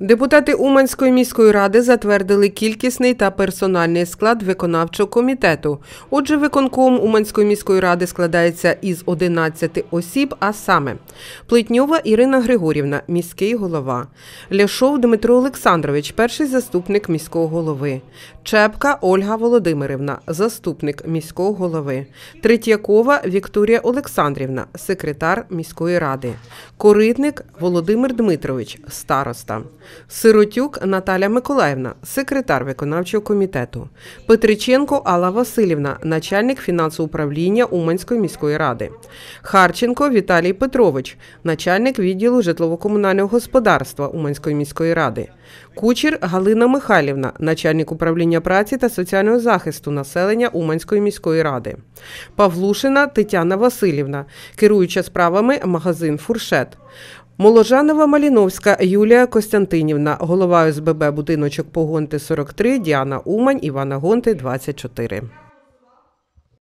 Депутати Уманської міської ради затвердили кількісний та персональний склад виконавчого комітету. Отже, виконком Уманської міської ради складається із 11 осіб, а саме Плетньова Ірина Григорівна, міський голова, Ляшов Дмитро Олександрович, перший заступник міського голови, Чепка Ольга Володимирівна, заступник міського голови, Третьякова Вікторія Олександрівна, секретар міської ради, Коритник Володимир Дмитрович, староста. Сиротюк Наталя Миколаївна, секретар виконавчого комітету, Петриченко Алла Васильівна, начальник фінансового управління Уманської міської ради, Харченко Віталій Петрович, начальник відділу житлово-комунального господарства Уманської міської ради, Кучер Галина Михайлівна, начальник управління праці та соціального захисту населення Уманської міської ради, Павлушина Тетяна Васильівна, керуюча справами магазин Фуршет. Моложанова Маліновська Юлія Костянтинівна, голова СББ будиночок Погонти 43, Діана Умань, Івана Гонти 24.